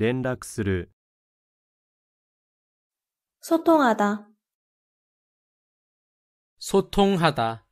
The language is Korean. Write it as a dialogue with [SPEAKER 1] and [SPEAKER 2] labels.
[SPEAKER 1] 연락する
[SPEAKER 2] 소통하다 소통하다